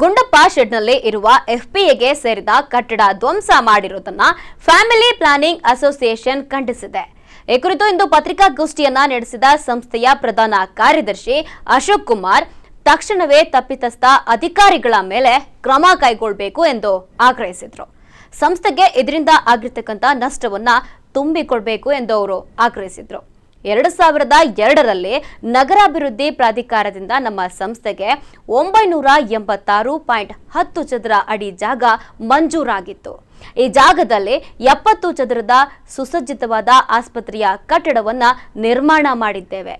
ಗುಂಡಪ್ಪ ಶೆಡ್ನಲ್ಲಿ ಇರುವ ಎಫ್ಪಿಎಗೆ ಸೇರಿದ ಕಟ್ಟಡ ಧ್ವಂಸ ಮಾಡಿರುವುದನ್ನ ಫ್ಯಾಮಿಲಿ ಪ್ಲಾನಿಂಗ್ ಅಸೋಸಿಯೇಷನ್ ಖಂಡಿಸಿದೆ ಈ ಕುರಿತು ಇಂದು ಪತ್ರಿಕಾಗೋಷ್ಠಿಯನ್ನ ನಡೆಸಿದ ಸಂಸ್ಥೆಯ ಪ್ರಧಾನ ಕಾರ್ಯದರ್ಶಿ ಅಶೋಕ್ ಕುಮಾರ್ ತಕ್ಷಣವೇ ತಪ್ಪಿತಸ್ಥ ಅಧಿಕಾರಿಗಳ ಮೇಲೆ ಕ್ರಮ ಕೈಗೊಳ್ಳಬೇಕು ಎಂದು ಆಗ್ರಹಿಸಿದರು ಸಂಸ್ಥೆಗೆ ಇದರಿಂದ ಆಗಿರ್ತಕ್ಕಂಥ ನಷ್ಟವನ್ನ ತುಂಬಿಕೊಡ್ಬೇಕು ಎಂದು ಅವರು ಆಗ್ರಹಿಸಿದರು ಎರಡು ಸಾವಿರದ ಎರಡರಲ್ಲಿ ನಗರಾಭಿವೃದ್ಧಿ ಪ್ರಾಧಿಕಾರದಿಂದ ನಮ್ಮ ಸಂಸ್ಥೆಗೆ ಒಂಬೈನೂರ ಎಂಬತ್ತಾರು ಪಾಯಿಂಟ್ ಹತ್ತು ಚದರ ಅಡಿ ಜಾಗ ಮಂಜೂರಾಗಿತ್ತು ಈ ಜಾಗದಲ್ಲಿ ಎಪ್ಪತ್ತು ಚದರದ ಸುಸಜ್ಜಿತವಾದ ಆಸ್ಪತ್ರೆಯ ಕಟ್ಟಡವನ್ನ ನಿರ್ಮಾಣ ಮಾಡಿದ್ದೇವೆ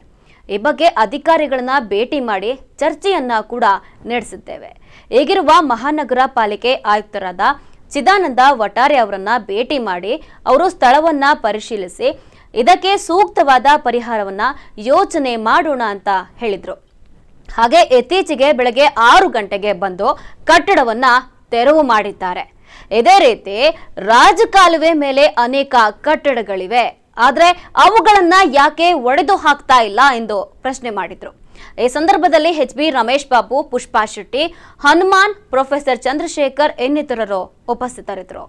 ಈ ಬಗ್ಗೆ ಅಧಿಕಾರಿಗಳನ್ನ ಭೇಟಿ ಮಾಡಿ ಚರ್ಚೆಯನ್ನ ಕೂಡ ನಡೆಸಿದ್ದೇವೆ ಈಗಿರುವ ಮಹಾನಗರ ಪಾಲಿಕೆ ಆಯುಕ್ತರಾದ ಚಿದಾನಂದ ವಟಾರೆ ಅವರನ್ನ ಭೇಟಿ ಮಾಡಿ ಅವರು ಸ್ಥಳವನ್ನ ಪರಿಶೀಲಿಸಿ ಇದಕ್ಕೆ ಸೂಕ್ತವಾದ ಪರಿಹಾರವನ್ನ ಯೋಚನೆ ಮಾಡೋಣ ಅಂತ ಹೇಳಿದ್ರು ಹಾಗೆ ಇತ್ತೀಚೆಗೆ ಬೆಳಗ್ಗೆ ಆರು ಗಂಟೆಗೆ ಬಂದು ಕಟ್ಟಡವನ್ನ ತೆರವು ಮಾಡಿದ್ದಾರೆ ಇದೇ ರೀತಿ ರಾಜಕಾಲುವೆ ಮೇಲೆ ಅನೇಕ ಕಟ್ಟಡಗಳಿವೆ ಆದರೆ ಅವುಗಳನ್ನ ಯಾಕೆ ಒಡೆದು ಹಾಕ್ತಾ ಇಲ್ಲ ಎಂದು ಪ್ರಶ್ನೆ ಮಾಡಿದ್ರು ಈ ಸಂದರ್ಭದಲ್ಲಿ H B Ramesh Babu Pushpa Shetty Hanuman professor Chandrashekhar ಇನ್ನಿತರರು ಉಪಸ್ಥಿತರಿದ್ದರು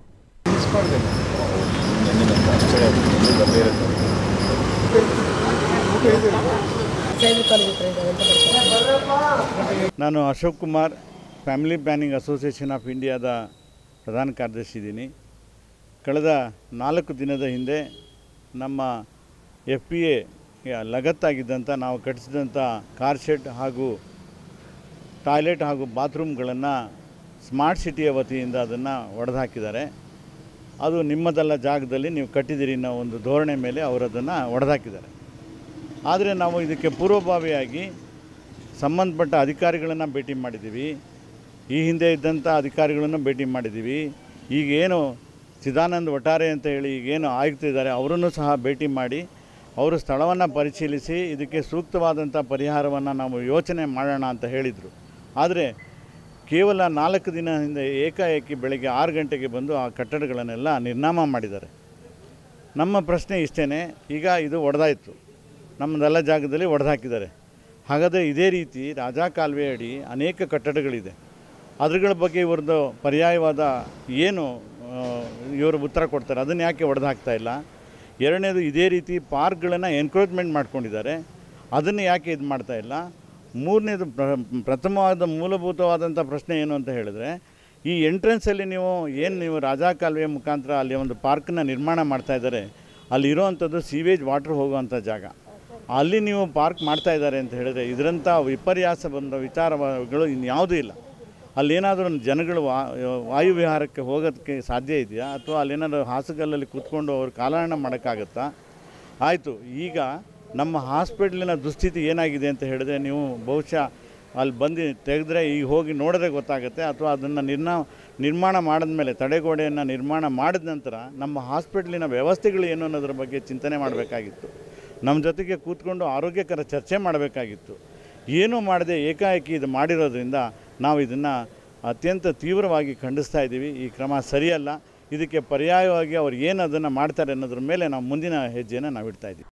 ನಾನು Ashok Kumar family planning association of ಇಂಡಿಯಾದ ಪ್ರಧಾನ ಕಾರ್ಯದರ್ಶಿ ಇದ್ದೀನಿ ಕಳೆದ ನಾಲ್ಕು ದಿನದ ಹಿಂದೆ ನಮ್ಮ ಎಫ್ ಪಿ ಎ ಲಗತ್ತಾಗಿದ್ದಂಥ ನಾವು ಕಟ್ಟಿಸಿದಂಥ ಕಾರ್ ಶೆಡ್ ಹಾಗೂ ಟಾಯ್ಲೆಟ್ ಹಾಗೂ ಬಾತ್ರೂಮ್ಗಳನ್ನು ಸ್ಮಾರ್ಟ್ ಸಿಟಿಯ ವತಿಯಿಂದ ಅದನ್ನು ಒಡೆದು ಹಾಕಿದ್ದಾರೆ ಅದು ನಿಮ್ಮದಲ್ಲ ಜಾಗದಲ್ಲಿ ನೀವು ಕಟ್ಟಿದ್ದೀರಿ ಅನ್ನೋ ಒಂದು ಧೋರಣೆ ಮೇಲೆ ಅವರದನ್ನು ಒಡೆದಾಕಿದ್ದಾರೆ ಆದರೆ ನಾವು ಇದಕ್ಕೆ ಪೂರ್ವಭಾವಿಯಾಗಿ ಸಂಬಂಧಪಟ್ಟ ಅಧಿಕಾರಿಗಳನ್ನು ಭೇಟಿ ಮಾಡಿದ್ದೀವಿ ಈ ಹಿಂದೆ ಇದ್ದಂಥ ಅಧಿಕಾರಿಗಳನ್ನು ಭೇಟಿ ಮಾಡಿದ್ದೀವಿ ಈಗೇನು ಚಿದಾನಂದ್ ಒಟ್ಟಾರೆ ಅಂತ ಹೇಳಿ ಈಗೇನು ಆಯುಕ್ತ ಇದ್ದಾರೆ ಅವರನ್ನು ಸಹ ಭೇಟಿ ಮಾಡಿ ಅವರು ಸ್ಥಳವನ್ನು ಪರಿಶೀಲಿಸಿ ಇದಕ್ಕೆ ಸೂಕ್ತವಾದಂಥ ಪರಿಹಾರವನ್ನು ನಾವು ಯೋಚನೆ ಮಾಡೋಣ ಅಂತ ಹೇಳಿದರು ಆದರೆ ಕೇವಲ ನಾಲ್ಕು ದಿನ ಹಿಂದೆ ಏಕಾಏಕಿ ಬೆಳಗ್ಗೆ ಆರು ಗಂಟೆಗೆ ಬಂದು ಆ ಕಟ್ಟಡಗಳನ್ನೆಲ್ಲ ನಿರ್ನಾಮ ಮಾಡಿದ್ದಾರೆ ನಮ್ಮ ಪ್ರಶ್ನೆ ಇಷ್ಟೇ ಈಗ ಇದು ಒಡೆದಾಯಿತು ನಮ್ಮದೆಲ್ಲ ಜಾಗದಲ್ಲಿ ಒಡೆದಾಕಿದ್ದಾರೆ ಹಾಗಾದರೆ ಇದೇ ರೀತಿ ರಾಜಾ ಕಾಲುವೆ ಅಡಿ ಅನೇಕ ಕಟ್ಟಡಗಳಿದೆ ಅದ್ರಗಳ ಬಗ್ಗೆ ಇವ್ರದ್ದು ಪರ್ಯಾಯವಾದ ಏನು ಇವರು ಉತ್ತರ ಕೊಡ್ತಾರೆ ಅದನ್ನು ಯಾಕೆ ಒಡೆದು ಹಾಕ್ತಾ ಇಲ್ಲ ಎರಡನೇದು ಇದೇ ರೀತಿ ಪಾರ್ಕ್ಗಳನ್ನು ಎನ್ಕ್ರೋಚ್ಮೆಂಟ್ ಮಾಡ್ಕೊಂಡಿದ್ದಾರೆ ಅದನ್ನು ಯಾಕೆ ಇದು ಮಾಡ್ತಾ ಇಲ್ಲ ಮೂರನೇದು ಪ್ರಥಮವಾದ ಮೂಲಭೂತವಾದಂಥ ಪ್ರಶ್ನೆ ಏನು ಅಂತ ಹೇಳಿದ್ರೆ ಈ ಎಂಟ್ರೆನ್ಸಲ್ಲಿ ನೀವು ಏನು ನೀವು ರಾಜಾ ಕಾಲುವೆ ಮುಖಾಂತರ ಅಲ್ಲಿ ಒಂದು ಪಾರ್ಕನ್ನ ನಿರ್ಮಾಣ ಮಾಡ್ತಾ ಇದ್ದಾರೆ ಅಲ್ಲಿರುವಂಥದ್ದು ಸೀವೇಜ್ ವಾಟ್ರ್ ಹೋಗುವಂಥ ಜಾಗ ಅಲ್ಲಿ ನೀವು ಪಾರ್ಕ್ ಮಾಡ್ತಾ ಇದ್ದಾರೆ ಅಂತ ಹೇಳಿದ್ರೆ ಇದರಂಥ ವಿಪರ್ಯಾಸ ಬಂದ ವಿಚಾರಗಳು ಇನ್ಯಾವುದೂ ಇಲ್ಲ ಅಲ್ಲೇನಾದರೂ ಜನಗಳು ವಾ ವಾಯುವಿಹಾರಕ್ಕೆ ಹೋಗೋದಕ್ಕೆ ಸಾಧ್ಯ ಇದೆಯಾ ಅಥವಾ ಅಲ್ಲೇನಾದರೂ ಹಾಸುಗಲ್ಲಲ್ಲಿ ಕೂತ್ಕೊಂಡು ಅವರು ಕಾಲಹರಣ ಮಾಡೋಕ್ಕಾಗತ್ತಾ ಆಯಿತು ಈಗ ನಮ್ಮ ಹಾಸ್ಪಿಟ್ಲಿನ ದುಸ್ಥಿತಿ ಏನಾಗಿದೆ ಅಂತ ಹೇಳಿದ್ರೆ ನೀವು ಬಹುಶಃ ಅಲ್ಲಿ ಬಂದು ತೆಗೆದ್ರೆ ಈಗ ಹೋಗಿ ನೋಡಿದ್ರೆ ಗೊತ್ತಾಗುತ್ತೆ ಅಥವಾ ಅದನ್ನು ನಿರ್ನಾ ನಿರ್ಮಾಣ ಮಾಡಿದ ಮೇಲೆ ತಡೆಗೋಡೆಯನ್ನು ನಿರ್ಮಾಣ ಮಾಡಿದ ನಂತರ ನಮ್ಮ ಹಾಸ್ಪಿಟ್ಲಿನ ವ್ಯವಸ್ಥೆಗಳು ಏನು ಅನ್ನೋದ್ರ ಬಗ್ಗೆ ಚಿಂತನೆ ಮಾಡಬೇಕಾಗಿತ್ತು ನಮ್ಮ ಜೊತೆಗೆ ಕೂತ್ಕೊಂಡು ಆರೋಗ್ಯಕರ ಚರ್ಚೆ ಮಾಡಬೇಕಾಗಿತ್ತು ಏನೂ ಮಾಡದೆ ಏಕಾಏಕಿ ಇದು ಮಾಡಿರೋದ್ರಿಂದ ನಾವು ಇದನ್ನು ಅತ್ಯಂತ ತೀವ್ರವಾಗಿ ಖಂಡಿಸ್ತಾ ಇದ್ದೀವಿ ಈ ಕ್ರಮ ಸರಿಯಲ್ಲ ಇದಕ್ಕೆ ಪರ್ಯಾಯವಾಗಿ ಅವ್ರು ಏನು ಅದನ್ನು ಮಾಡ್ತಾರೆ ಅನ್ನೋದ್ರ ಮೇಲೆ ನಾವು ಮುಂದಿನ ಹೆಜ್ಜೆಯನ್ನು ನಾವು ಇಡ್ತಾ ಇದ್ದೀವಿ